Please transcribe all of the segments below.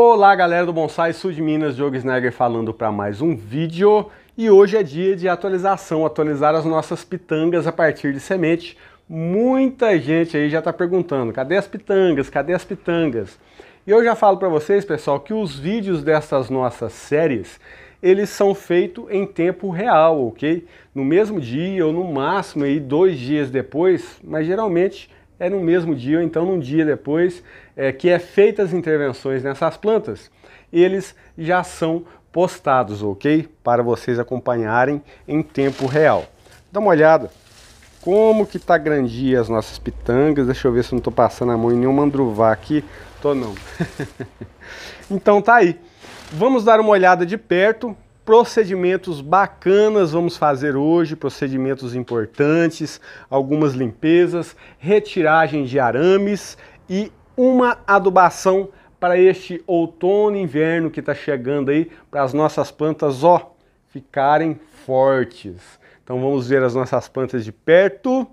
Olá galera do Bonsai Sul de Minas, Diogo Snagger falando para mais um vídeo e hoje é dia de atualização, atualizar as nossas pitangas a partir de semente. Muita gente aí já está perguntando, cadê as pitangas, cadê as pitangas? E eu já falo para vocês pessoal que os vídeos dessas nossas séries eles são feitos em tempo real, ok? No mesmo dia ou no máximo aí dois dias depois, mas geralmente é no mesmo dia ou então num dia depois é, que é feitas intervenções nessas plantas, eles já são postados, ok? Para vocês acompanharem em tempo real. Dá uma olhada como que tá grandia as nossas pitangas. Deixa eu ver se não estou passando a mão em nenhum mandruvá aqui. Tô não. então tá aí. Vamos dar uma olhada de perto. Procedimentos bacanas vamos fazer hoje, procedimentos importantes, algumas limpezas, retiragem de arames e uma adubação para este outono e inverno que está chegando aí, para as nossas plantas, ó, ficarem fortes. Então vamos ver as nossas plantas de perto.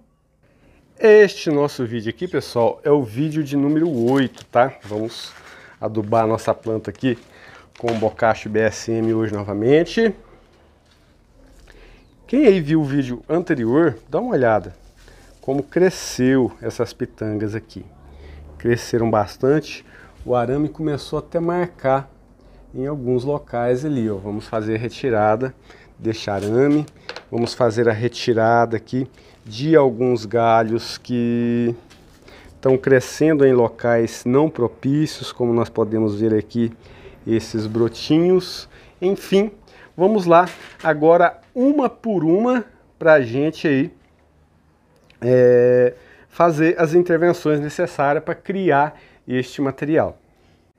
Este nosso vídeo aqui, pessoal, é o vídeo de número 8, tá? Vamos adubar a nossa planta aqui com o Bocacho BSM hoje novamente. Quem aí viu o vídeo anterior, dá uma olhada como cresceu essas pitangas aqui cresceram bastante, o arame começou até marcar em alguns locais ali, ó. Vamos fazer a retirada deste arame, vamos fazer a retirada aqui de alguns galhos que estão crescendo em locais não propícios, como nós podemos ver aqui esses brotinhos. Enfim, vamos lá agora uma por uma para a gente aí é, fazer as intervenções necessárias para criar este material.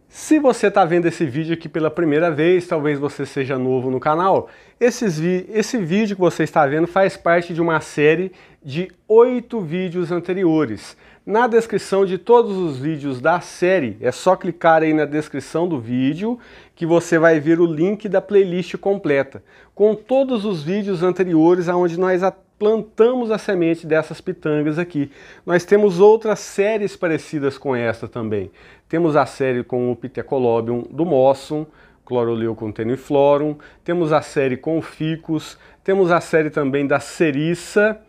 Se você está vendo esse vídeo aqui pela primeira vez, talvez você seja novo no canal, esses esse vídeo que você está vendo faz parte de uma série de oito vídeos anteriores. Na descrição de todos os vídeos da série, é só clicar aí na descrição do vídeo que você vai ver o link da playlist completa, com todos os vídeos anteriores aonde nós plantamos a semente dessas pitangas aqui. Nós temos outras séries parecidas com esta também. Temos a série com o Pithecolobium do Mossum, Chloroleuconteniflorum, temos a série com o Ficus, temos a série também da Ceriça.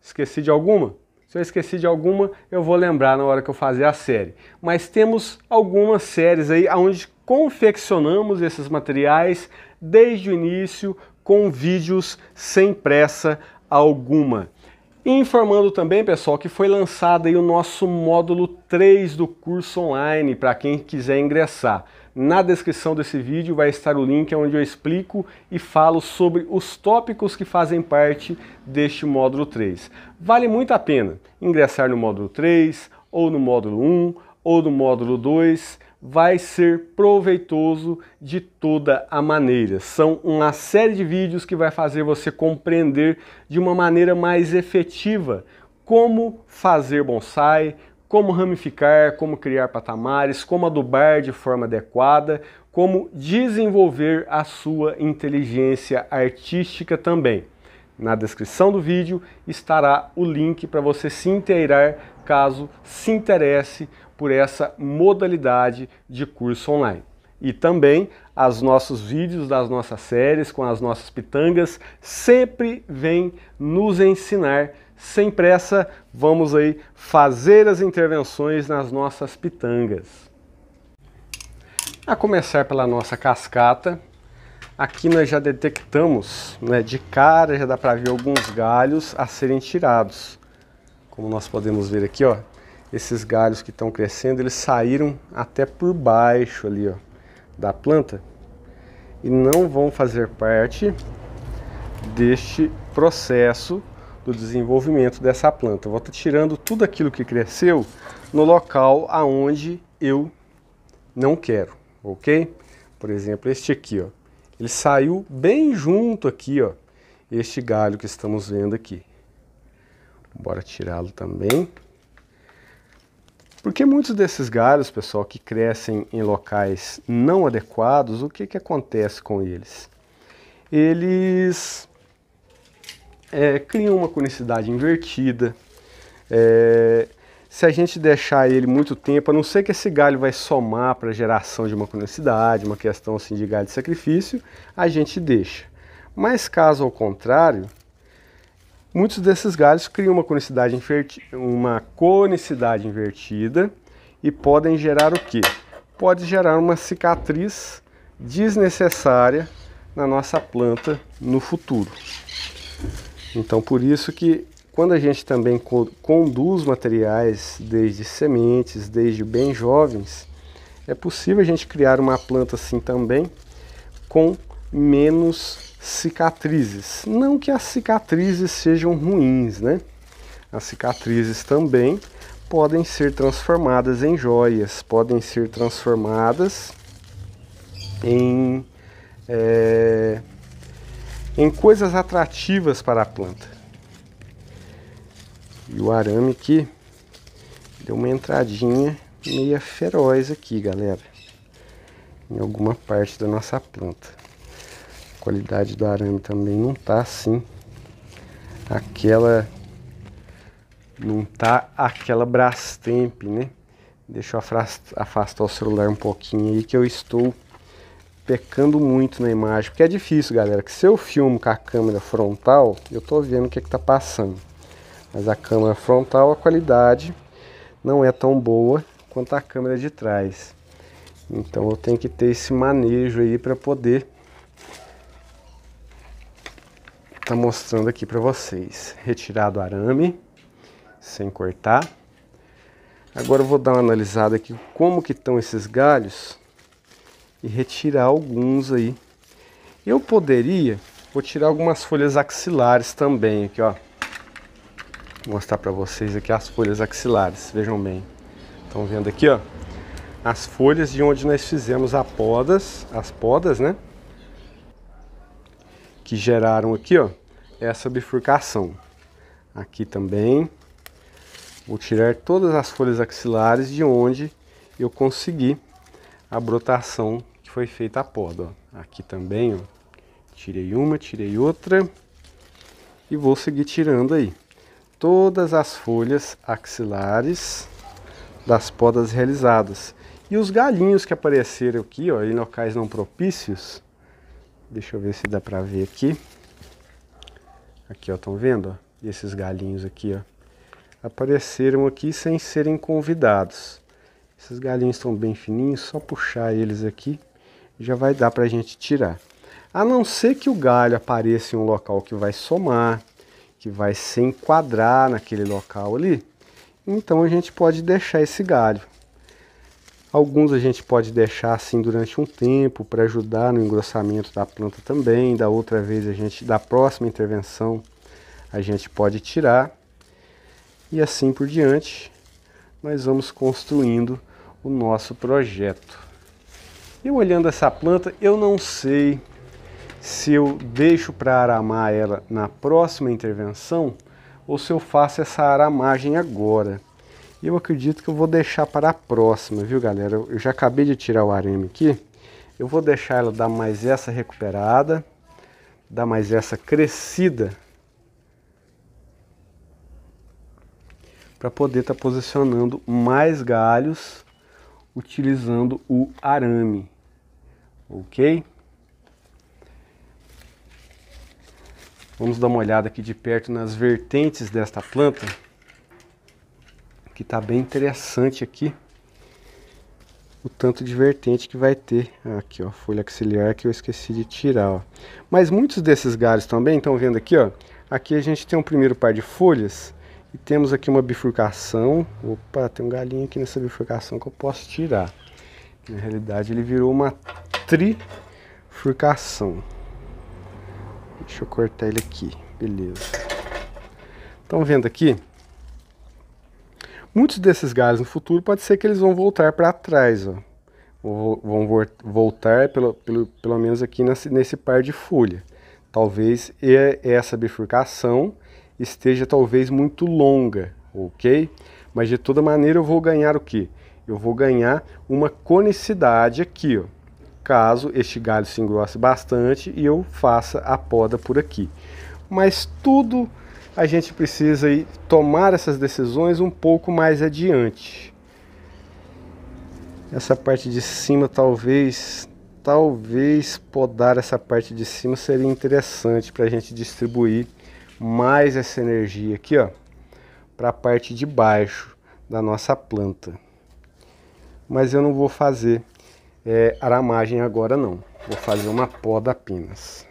Esqueci de alguma? Se eu esqueci de alguma, eu vou lembrar na hora que eu fazer a série. Mas temos algumas séries aí onde confeccionamos esses materiais desde o início com vídeos sem pressa alguma. Informando também, pessoal, que foi lançado aí o nosso módulo 3 do curso online para quem quiser ingressar. Na descrição desse vídeo vai estar o link onde eu explico e falo sobre os tópicos que fazem parte deste módulo 3. Vale muito a pena ingressar no módulo 3 ou no módulo 1 ou no módulo 2 vai ser proveitoso de toda a maneira. São uma série de vídeos que vai fazer você compreender de uma maneira mais efetiva como fazer bonsai, como ramificar, como criar patamares, como adubar de forma adequada, como desenvolver a sua inteligência artística também. Na descrição do vídeo estará o link para você se inteirar caso se interesse por essa modalidade de curso online. E também os nossos vídeos das nossas séries com as nossas pitangas sempre vêm nos ensinar. Sem pressa, vamos aí fazer as intervenções nas nossas pitangas. A começar pela nossa cascata, Aqui nós já detectamos, né, de cara já dá para ver alguns galhos a serem tirados. Como nós podemos ver aqui, ó, esses galhos que estão crescendo, eles saíram até por baixo ali, ó, da planta e não vão fazer parte deste processo do desenvolvimento dessa planta. Eu vou estar tá tirando tudo aquilo que cresceu no local aonde eu não quero, ok? Por exemplo, este aqui, ó ele saiu bem junto aqui, ó, este galho que estamos vendo aqui. Bora tirá-lo também. Porque muitos desses galhos, pessoal, que crescem em locais não adequados, o que, que acontece com eles? Eles é, criam uma conicidade invertida, é, se a gente deixar ele muito tempo, a não ser que esse galho vai somar para a geração de uma conicidade, uma questão assim, de galho de sacrifício, a gente deixa. Mas caso ao contrário, muitos desses galhos criam uma conicidade, uma conicidade invertida e podem gerar o que? Pode gerar uma cicatriz desnecessária na nossa planta no futuro. Então por isso que quando a gente também conduz materiais desde sementes, desde bem jovens, é possível a gente criar uma planta assim também com menos cicatrizes. Não que as cicatrizes sejam ruins, né? As cicatrizes também podem ser transformadas em joias, podem ser transformadas em, é, em coisas atrativas para a planta. E o arame que deu uma entradinha meia feroz aqui, galera. Em alguma parte da nossa planta. A qualidade do arame também não tá assim. Aquela... Não tá aquela Brastemp, né? Deixa eu afastar o celular um pouquinho aí que eu estou pecando muito na imagem, porque é difícil, galera, que se eu filmo com a câmera frontal, eu tô vendo o que é que tá passando. Mas a câmera frontal, a qualidade não é tão boa quanto a câmera de trás. Então eu tenho que ter esse manejo aí para poder tá mostrando aqui para vocês. Retirado o arame, sem cortar. Agora eu vou dar uma analisada aqui como que estão esses galhos e retirar alguns aí. Eu poderia, vou tirar algumas folhas axilares também aqui, ó. Vou mostrar para vocês aqui as folhas axilares, vejam bem. Estão vendo aqui, ó, as folhas de onde nós fizemos as podas, as podas, né? Que geraram aqui, ó, essa bifurcação. Aqui também. Vou tirar todas as folhas axilares de onde eu consegui a brotação que foi feita a poda. Ó. Aqui também, ó. Tirei uma, tirei outra. E vou seguir tirando aí todas as folhas axilares das podas realizadas. E os galinhos que apareceram aqui, ó, em locais não propícios, deixa eu ver se dá para ver aqui. Aqui, ó, estão vendo? Ó? Esses galinhos aqui, ó, apareceram aqui sem serem convidados. Esses galinhos estão bem fininhos, só puxar eles aqui já vai dar para a gente tirar. A não ser que o galho apareça em um local que vai somar, que vai se enquadrar naquele local ali. Então a gente pode deixar esse galho. Alguns a gente pode deixar assim durante um tempo para ajudar no engrossamento da planta também. Da outra vez a gente, da próxima intervenção, a gente pode tirar. E assim por diante, nós vamos construindo o nosso projeto. Eu olhando essa planta, eu não sei se eu deixo para aramar ela na próxima intervenção ou se eu faço essa aramagem agora. Eu acredito que eu vou deixar para a próxima, viu galera? Eu já acabei de tirar o arame aqui. Eu vou deixar ela dar mais essa recuperada, dar mais essa crescida para poder estar tá posicionando mais galhos utilizando o arame, ok? Vamos dar uma olhada aqui de perto nas vertentes desta planta, que está bem interessante aqui. O tanto de vertente que vai ter. Aqui, ó, folha axiliar que eu esqueci de tirar, ó. Mas muitos desses galhos também, estão vendo aqui, ó. Aqui a gente tem um primeiro par de folhas e temos aqui uma bifurcação. Opa, tem um galinho aqui nessa bifurcação que eu posso tirar. Na realidade, ele virou uma trifurcação. Deixa eu cortar ele aqui. Beleza. Estão vendo aqui? Muitos desses galhos no futuro pode ser que eles vão voltar para trás, ó. Vão voltar pelo, pelo, pelo menos aqui nesse, nesse par de folha. Talvez essa bifurcação esteja talvez muito longa, ok? Mas de toda maneira eu vou ganhar o quê? Eu vou ganhar uma conicidade aqui, ó caso este galho se engrosse bastante e eu faça a poda por aqui. Mas tudo a gente precisa tomar essas decisões um pouco mais adiante. Essa parte de cima talvez, talvez podar essa parte de cima seria interessante para a gente distribuir mais essa energia aqui, ó, para a parte de baixo da nossa planta. Mas eu não vou fazer é, aramagem agora não. Vou fazer uma poda apenas.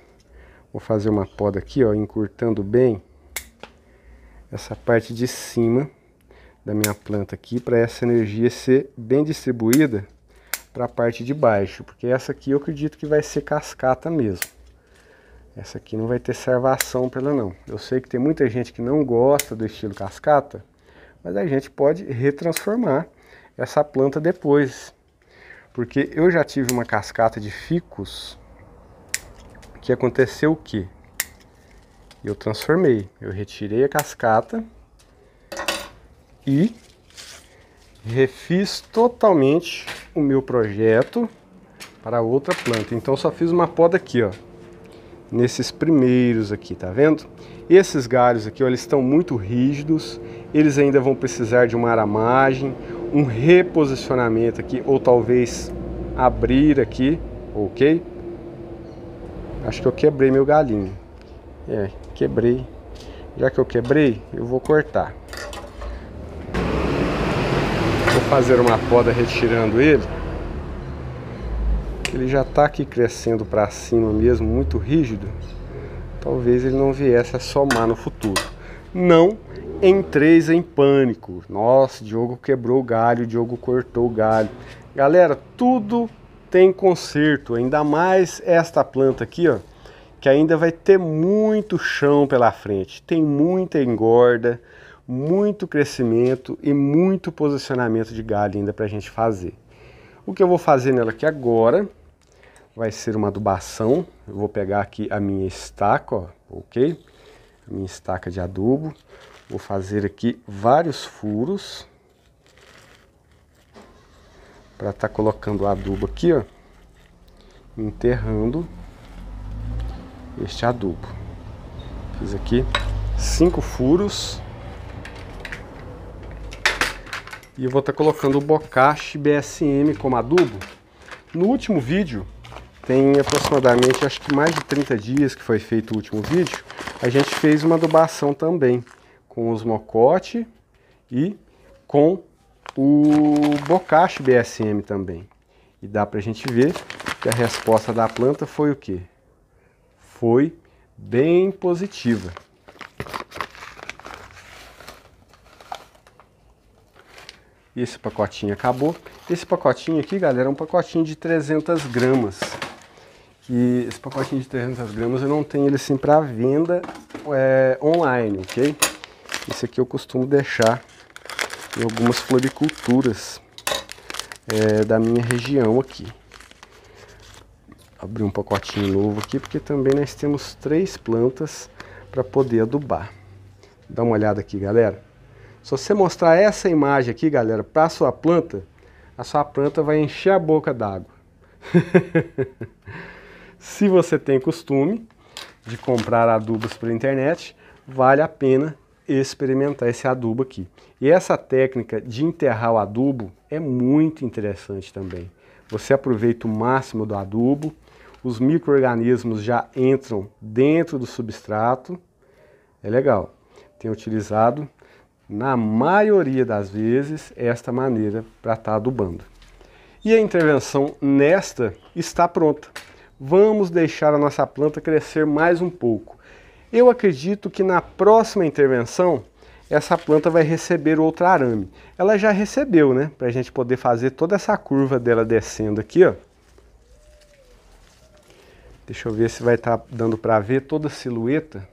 Vou fazer uma poda aqui, ó, encurtando bem essa parte de cima da minha planta aqui para essa energia ser bem distribuída para a parte de baixo, porque essa aqui eu acredito que vai ser cascata mesmo. Essa aqui não vai ter servação para ela não. Eu sei que tem muita gente que não gosta do estilo cascata, mas a gente pode retransformar essa planta depois. Porque eu já tive uma cascata de ficus que aconteceu o quê? Eu transformei, eu retirei a cascata e refiz totalmente o meu projeto para outra planta. Então só fiz uma poda aqui, ó. Nesses primeiros aqui, tá vendo? Esses galhos aqui, ó, eles estão muito rígidos, eles ainda vão precisar de uma aramagem um reposicionamento aqui, ou talvez abrir aqui, ok? Acho que eu quebrei meu galinho. É, quebrei. Já que eu quebrei, eu vou cortar. Vou fazer uma poda retirando ele. Ele já está aqui crescendo para cima mesmo, muito rígido. Talvez ele não viesse a somar no futuro. Não em três em pânico. Nossa, Diogo quebrou o galho, Diogo cortou o galho. Galera, tudo tem conserto, ainda mais esta planta aqui, ó, que ainda vai ter muito chão pela frente. Tem muita engorda, muito crescimento e muito posicionamento de galho ainda para a gente fazer. O que eu vou fazer nela aqui agora vai ser uma adubação. Eu vou pegar aqui a minha estaca, ó, ok? a minha estaca de adubo. Vou fazer aqui vários furos para estar tá colocando o adubo aqui, ó, enterrando este adubo. Fiz aqui cinco furos e eu vou estar tá colocando o bocache BSM como adubo. No último vídeo, tem aproximadamente acho que mais de 30 dias que foi feito o último vídeo, a gente fez uma adubação também com os mocote e com o bocache BSM também. E dá para a gente ver que a resposta da planta foi o que? Foi bem positiva. Esse pacotinho acabou. Esse pacotinho aqui, galera, é um pacotinho de 300 gramas que esse pacotinho de 300 gramas eu não tenho ele assim para venda é, online, ok? Esse aqui eu costumo deixar em algumas floriculturas é, da minha região aqui. Abrir um pacotinho novo aqui, porque também nós temos três plantas para poder adubar. Dá uma olhada aqui, galera. Se você mostrar essa imagem aqui, galera, para a sua planta, a sua planta vai encher a boca d'água. Se você tem costume de comprar adubos pela internet, vale a pena experimentar esse adubo aqui. E essa técnica de enterrar o adubo é muito interessante também. Você aproveita o máximo do adubo, os micro-organismos já entram dentro do substrato. É legal. Tenho utilizado, na maioria das vezes, esta maneira para estar tá adubando. E a intervenção nesta está pronta vamos deixar a nossa planta crescer mais um pouco. Eu acredito que na próxima intervenção essa planta vai receber outro arame. Ela já recebeu, né? Para a gente poder fazer toda essa curva dela descendo aqui, ó. Deixa eu ver se vai estar tá dando para ver toda a silhueta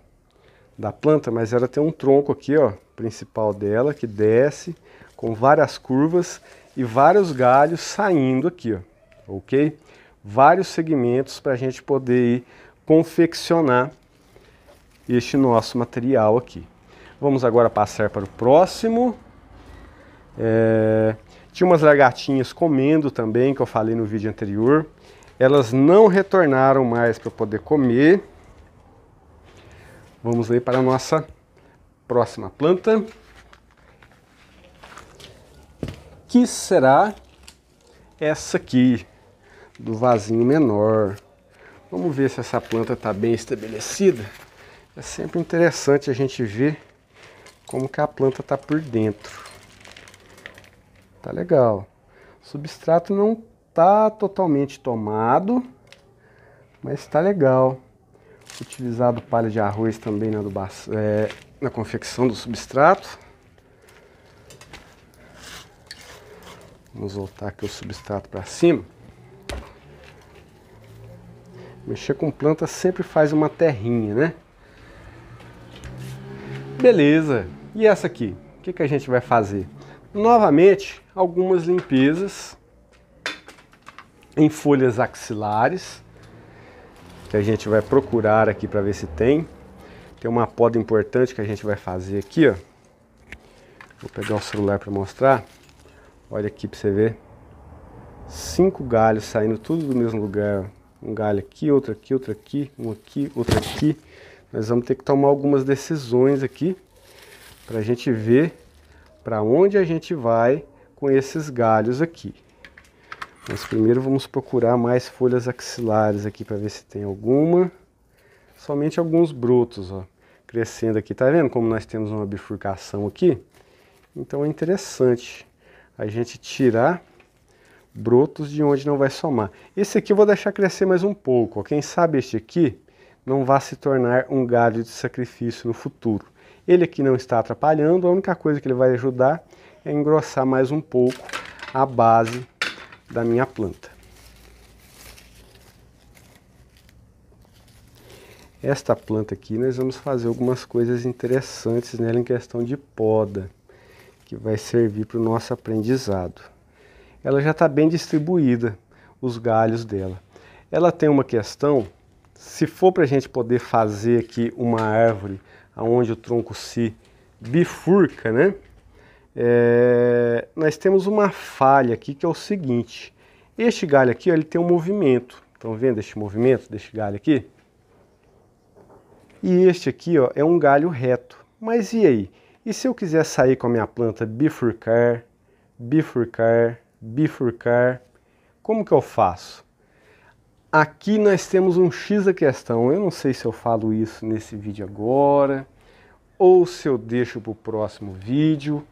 da planta, mas ela tem um tronco aqui, ó, principal dela, que desce com várias curvas e vários galhos saindo aqui, ó, ok? vários segmentos para a gente poder ir confeccionar este nosso material aqui. Vamos agora passar para o próximo. É... Tinha umas lagartinhas comendo também, que eu falei no vídeo anterior. Elas não retornaram mais para poder comer. Vamos aí para a nossa próxima planta. Que será essa aqui? do vasinho menor. Vamos ver se essa planta está bem estabelecida. É sempre interessante a gente ver como que a planta está por dentro. Tá legal. O substrato não está totalmente tomado, mas está legal. Utilizado palha de arroz também na, adubação, é, na confecção do substrato. Vamos voltar aqui o substrato para cima. Mexer com planta sempre faz uma terrinha, né? Beleza. E essa aqui? O que, que a gente vai fazer? Novamente, algumas limpezas em folhas axilares, que a gente vai procurar aqui para ver se tem. Tem uma poda importante que a gente vai fazer aqui, ó. Vou pegar o celular para mostrar. Olha aqui para você ver. Cinco galhos saindo tudo do mesmo lugar, ó um galho aqui, outro aqui, outro aqui, um aqui, outro aqui. Nós vamos ter que tomar algumas decisões aqui para a gente ver para onde a gente vai com esses galhos aqui. Mas primeiro vamos procurar mais folhas axilares aqui para ver se tem alguma. Somente alguns brotos, ó, crescendo aqui. Tá vendo como nós temos uma bifurcação aqui? Então é interessante a gente tirar brotos de onde não vai somar. Esse aqui eu vou deixar crescer mais um pouco. Quem sabe este aqui não vá se tornar um galho de sacrifício no futuro. Ele aqui não está atrapalhando, a única coisa que ele vai ajudar é engrossar mais um pouco a base da minha planta. Esta planta aqui nós vamos fazer algumas coisas interessantes nela em questão de poda, que vai servir para o nosso aprendizado ela já está bem distribuída, os galhos dela. Ela tem uma questão, se for para a gente poder fazer aqui uma árvore onde o tronco se bifurca, né? É, nós temos uma falha aqui que é o seguinte, este galho aqui ó, ele tem um movimento, estão vendo este movimento deste galho aqui? E este aqui ó, é um galho reto, mas e aí? E se eu quiser sair com a minha planta bifurcar, bifurcar, bifurcar. Como que eu faço? Aqui nós temos um X da questão. Eu não sei se eu falo isso nesse vídeo agora ou se eu deixo para o próximo vídeo.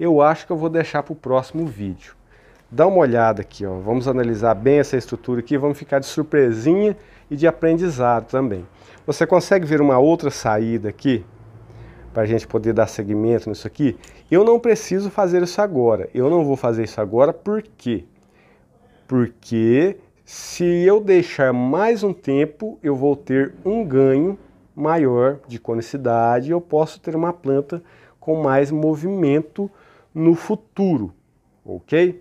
Eu acho que eu vou deixar para o próximo vídeo. Dá uma olhada aqui, ó. vamos analisar bem essa estrutura aqui, vamos ficar de surpresinha e de aprendizado também. Você consegue ver uma outra saída aqui? para a gente poder dar seguimento nisso aqui, eu não preciso fazer isso agora. Eu não vou fazer isso agora por quê? Porque se eu deixar mais um tempo, eu vou ter um ganho maior de conicidade, eu posso ter uma planta com mais movimento no futuro, ok?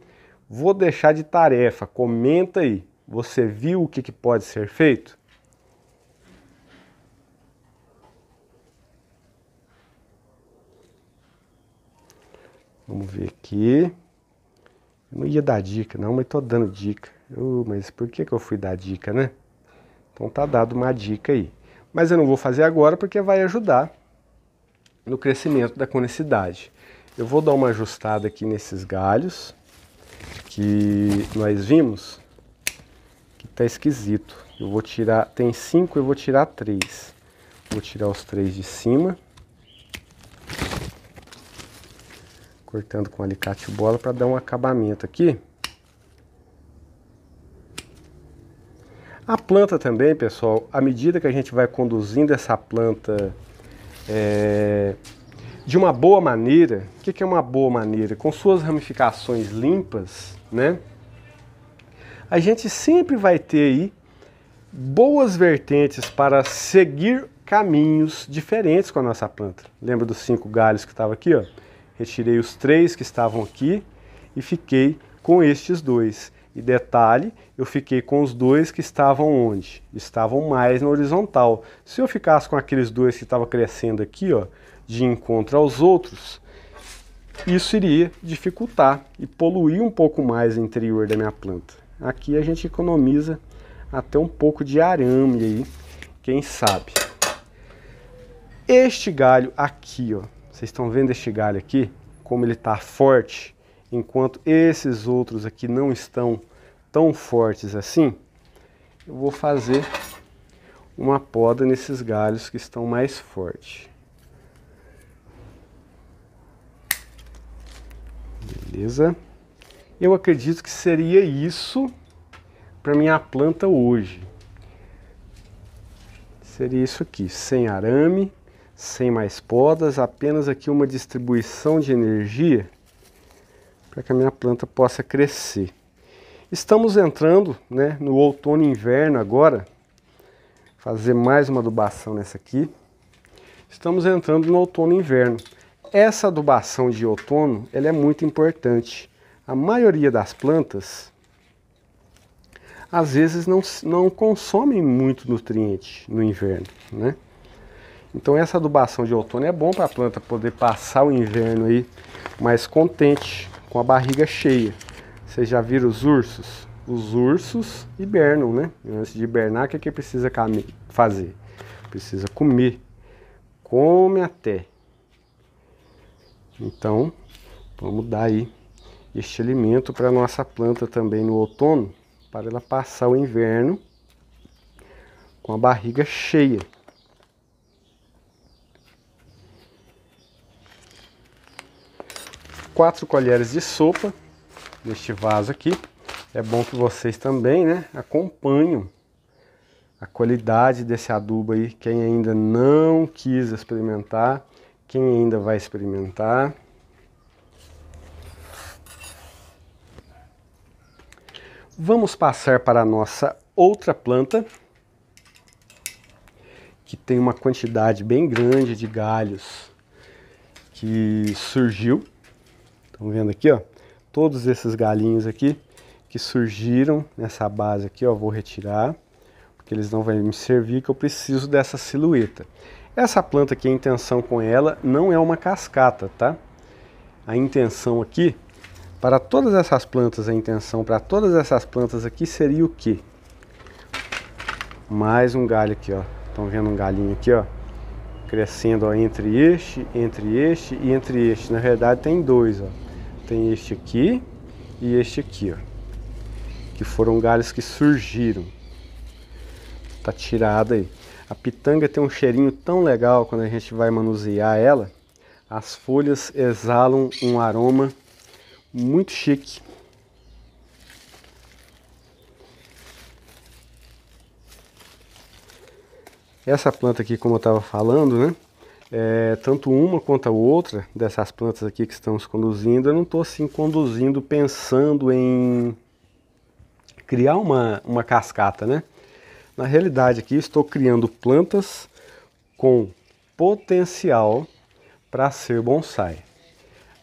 Vou deixar de tarefa, comenta aí. Você viu o que, que pode ser feito? Vamos ver aqui. Eu não ia dar dica, não, mas estou dando dica. mas por que, que eu fui dar dica, né? Então tá dado uma dica aí. Mas eu não vou fazer agora porque vai ajudar no crescimento da conicidade. Eu vou dar uma ajustada aqui nesses galhos que nós vimos que tá esquisito. Eu vou tirar, tem cinco, eu vou tirar três. Vou tirar os três de cima cortando com alicate bola para dar um acabamento aqui. A planta também, pessoal, à medida que a gente vai conduzindo essa planta é, de uma boa maneira, o que, que é uma boa maneira? Com suas ramificações limpas, né? A gente sempre vai ter aí boas vertentes para seguir caminhos diferentes com a nossa planta. Lembra dos cinco galhos que estava aqui, ó? retirei os três que estavam aqui e fiquei com estes dois. E detalhe, eu fiquei com os dois que estavam onde? Estavam mais na horizontal. Se eu ficasse com aqueles dois que estavam crescendo aqui, ó, de encontro aos outros, isso iria dificultar e poluir um pouco mais o interior da minha planta. Aqui a gente economiza até um pouco de arame aí, quem sabe. Este galho aqui, ó, vocês estão vendo este galho aqui? Como ele está forte, enquanto esses outros aqui não estão tão fortes assim, eu vou fazer uma poda nesses galhos que estão mais fortes. Beleza? Eu acredito que seria isso para minha planta hoje. Seria isso aqui, sem arame, sem mais podas, apenas aqui uma distribuição de energia para que a minha planta possa crescer. Estamos entrando né, no outono e inverno agora, fazer mais uma adubação nessa aqui. Estamos entrando no outono e inverno. Essa adubação de outono ela é muito importante. A maioria das plantas, às vezes, não, não consomem muito nutriente no inverno, né? Então essa adubação de outono é bom para a planta poder passar o inverno aí mais contente, com a barriga cheia. Vocês já viram os ursos? Os ursos hibernam, né? Antes de hibernar, o que, é que precisa fazer? Precisa comer. Come até. Então, vamos dar aí este alimento para nossa planta também no outono, para ela passar o inverno com a barriga cheia. 4 colheres de sopa neste vaso aqui. É bom que vocês também né, acompanhem a qualidade desse adubo aí. Quem ainda não quis experimentar, quem ainda vai experimentar. Vamos passar para a nossa outra planta, que tem uma quantidade bem grande de galhos que surgiu Estão vendo aqui, ó, todos esses galinhos aqui que surgiram nessa base aqui, ó, vou retirar, porque eles não vão me servir, que eu preciso dessa silhueta. Essa planta aqui, a intenção com ela não é uma cascata, tá? A intenção aqui, para todas essas plantas, a intenção para todas essas plantas aqui seria o quê? Mais um galho aqui, ó. Estão vendo um galinho aqui, ó? Crescendo ó, entre este, entre este e entre este. Na verdade tem dois, ó tem este aqui e este aqui, ó, que foram galhos que surgiram. Tá tirada aí. A pitanga tem um cheirinho tão legal quando a gente vai manusear ela. As folhas exalam um aroma muito chique. Essa planta aqui, como eu estava falando, né? é, tanto uma quanto a outra dessas plantas aqui que estamos conduzindo, eu não estou assim conduzindo pensando em criar uma, uma cascata, né? Na realidade aqui estou criando plantas com potencial para ser bonsai.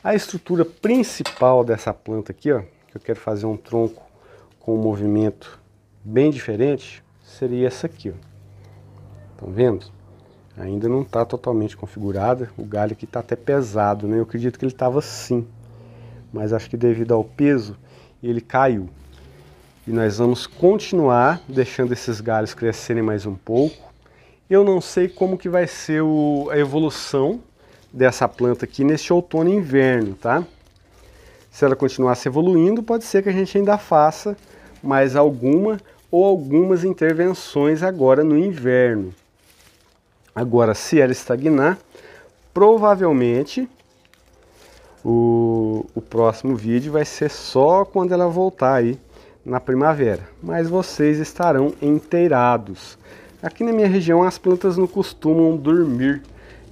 A estrutura principal dessa planta aqui, ó, que eu quero fazer um tronco com um movimento bem diferente, seria essa aqui, ó. Estão vendo? Ainda não está totalmente configurada. O galho aqui está até pesado, né? Eu acredito que ele estava assim. Mas acho que devido ao peso, ele caiu. E nós vamos continuar deixando esses galhos crescerem mais um pouco. Eu não sei como que vai ser o, a evolução dessa planta aqui neste outono e inverno, tá? Se ela continuar se evoluindo, pode ser que a gente ainda faça mais alguma ou algumas intervenções agora no inverno. Agora, se ela estagnar, provavelmente o, o próximo vídeo vai ser só quando ela voltar aí na primavera. Mas vocês estarão inteirados. Aqui na minha região as plantas não costumam dormir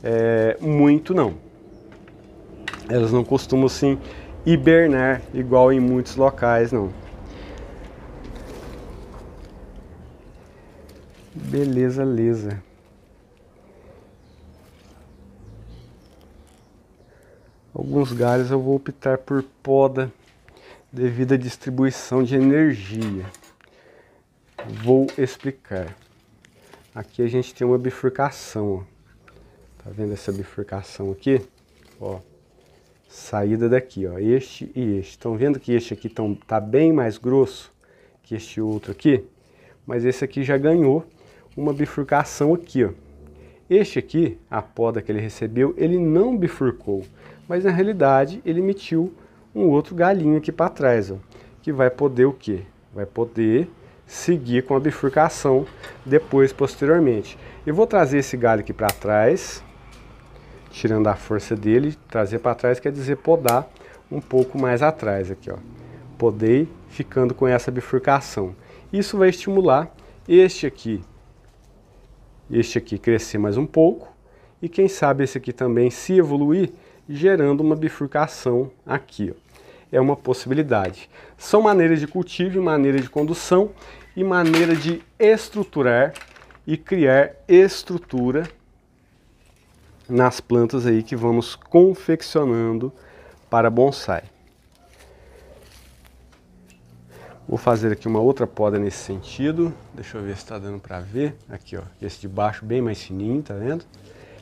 é, muito não. Elas não costumam assim hibernar igual em muitos locais não. Beleza, beleza. Alguns galhos eu vou optar por poda devido à distribuição de energia. Vou explicar. Aqui a gente tem uma bifurcação, ó. Tá vendo essa bifurcação aqui? Ó. Saída daqui, ó. Este e este. Estão vendo que este aqui tão, tá bem mais grosso que este outro aqui? Mas esse aqui já ganhou uma bifurcação aqui, ó. Este aqui, a poda que ele recebeu, ele não bifurcou, mas na realidade ele emitiu um outro galinho aqui para trás, ó, que vai poder o quê? Vai poder seguir com a bifurcação depois, posteriormente. Eu vou trazer esse galho aqui para trás, tirando a força dele, trazer para trás quer dizer podar um pouco mais atrás aqui, ó. Podei ficando com essa bifurcação. Isso vai estimular este aqui, este aqui crescer mais um pouco e quem sabe esse aqui também se evoluir, gerando uma bifurcação aqui. Ó. É uma possibilidade. São maneiras de cultivo, maneira de condução e maneira de estruturar e criar estrutura nas plantas aí que vamos confeccionando para bonsai. Vou fazer aqui uma outra poda nesse sentido. Deixa eu ver se está dando para ver. Aqui, ó. Esse de baixo bem mais fininho, tá vendo?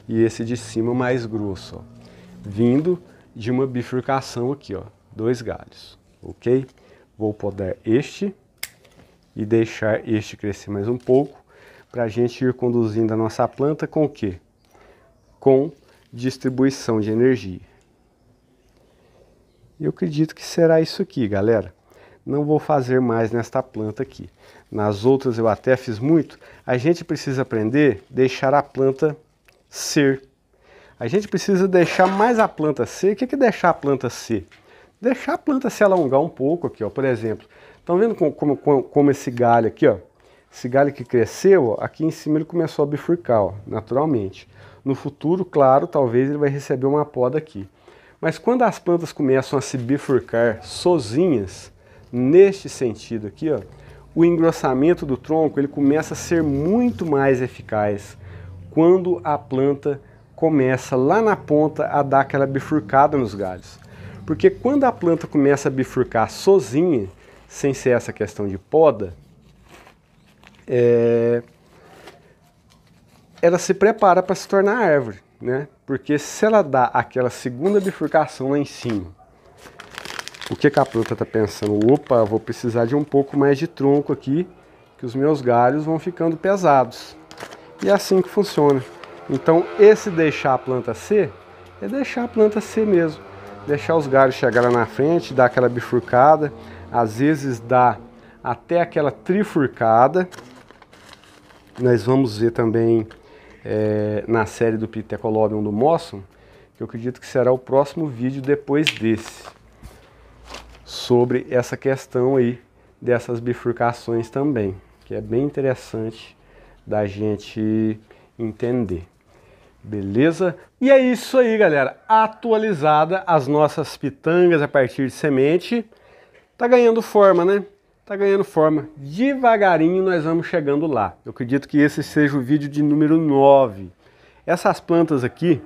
E esse de cima mais grosso, ó vindo de uma bifurcação aqui, ó, dois galhos, ok? Vou podar este e deixar este crescer mais um pouco para a gente ir conduzindo a nossa planta com o quê? Com distribuição de energia. Eu acredito que será isso aqui, galera. Não vou fazer mais nesta planta aqui. Nas outras eu até fiz muito. A gente precisa aprender a deixar a planta ser a gente precisa deixar mais a planta seca. O que é deixar a planta ser? Deixar a planta se alongar um pouco aqui, ó, por exemplo. Estão vendo como, como, como, esse galho aqui, ó? Esse galho que cresceu, ó, aqui em cima ele começou a bifurcar, ó, naturalmente. No futuro, claro, talvez ele vai receber uma poda aqui. Mas quando as plantas começam a se bifurcar sozinhas, neste sentido aqui, ó, o engrossamento do tronco ele começa a ser muito mais eficaz quando a planta começa lá na ponta a dar aquela bifurcada nos galhos. Porque quando a planta começa a bifurcar sozinha, sem ser essa questão de poda, é... ela se prepara para se tornar árvore, né? Porque se ela dá aquela segunda bifurcação lá em cima, o que, que a planta está pensando? Opa, vou precisar de um pouco mais de tronco aqui, que os meus galhos vão ficando pesados. E é assim que funciona. Então, esse deixar a planta ser é deixar a planta ser mesmo. Deixar os galhos chegar lá na frente, dar aquela bifurcada, às vezes dá até aquela trifurcada. Nós vamos ver também é, na série do Pithecolobium do Mossum, que eu acredito que será o próximo vídeo depois desse, sobre essa questão aí dessas bifurcações também, que é bem interessante da gente entender. Beleza? E é isso aí, galera. Atualizada as nossas pitangas a partir de semente. Tá ganhando forma, né? Tá ganhando forma. Devagarinho nós vamos chegando lá. Eu acredito que esse seja o vídeo de número 9. Essas plantas aqui,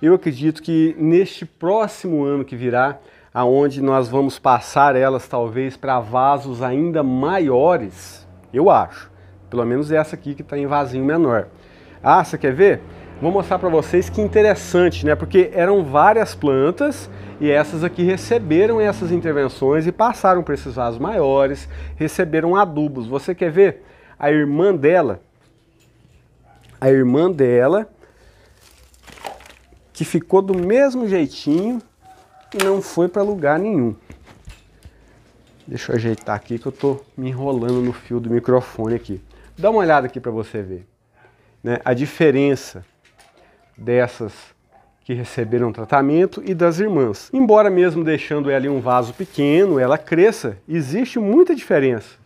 eu acredito que neste próximo ano que virá, aonde nós vamos passar elas talvez para vasos ainda maiores, eu acho. Pelo menos essa aqui que está em vasinho menor. Ah, você quer ver? Vou mostrar para vocês que interessante, né? Porque eram várias plantas e essas aqui receberam essas intervenções e passaram para esses vasos maiores, receberam adubos. Você quer ver? A irmã dela, a irmã dela, que ficou do mesmo jeitinho e não foi para lugar nenhum. Deixa eu ajeitar aqui que eu tô me enrolando no fio do microfone aqui. Dá uma olhada aqui para você ver né, a diferença dessas que receberam tratamento e das irmãs. Embora mesmo deixando ela em um vaso pequeno, ela cresça, existe muita diferença,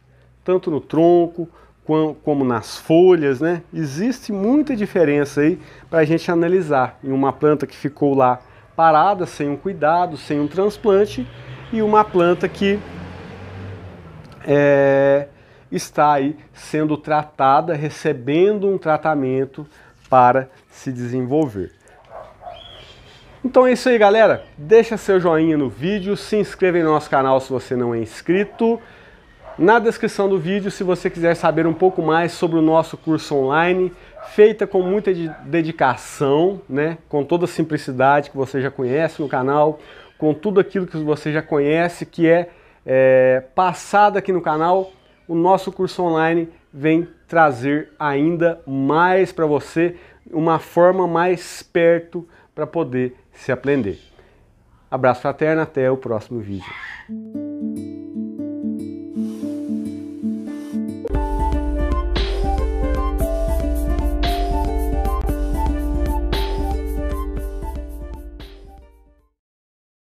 tanto no tronco como nas folhas, né? Existe muita diferença aí para a gente analisar em uma planta que ficou lá parada, sem um cuidado, sem um transplante, e uma planta que é, está aí sendo tratada, recebendo um tratamento para se desenvolver. Então é isso aí, galera. Deixa seu joinha no vídeo, se inscreva em nosso canal se você não é inscrito. Na descrição do vídeo, se você quiser saber um pouco mais sobre o nosso curso online, feita com muita dedicação, né? com toda a simplicidade que você já conhece no canal, com tudo aquilo que você já conhece, que é, é passado aqui no canal, o nosso curso online vem trazer ainda mais para você uma forma mais perto para poder se aprender. Abraço fraterno, até o próximo vídeo.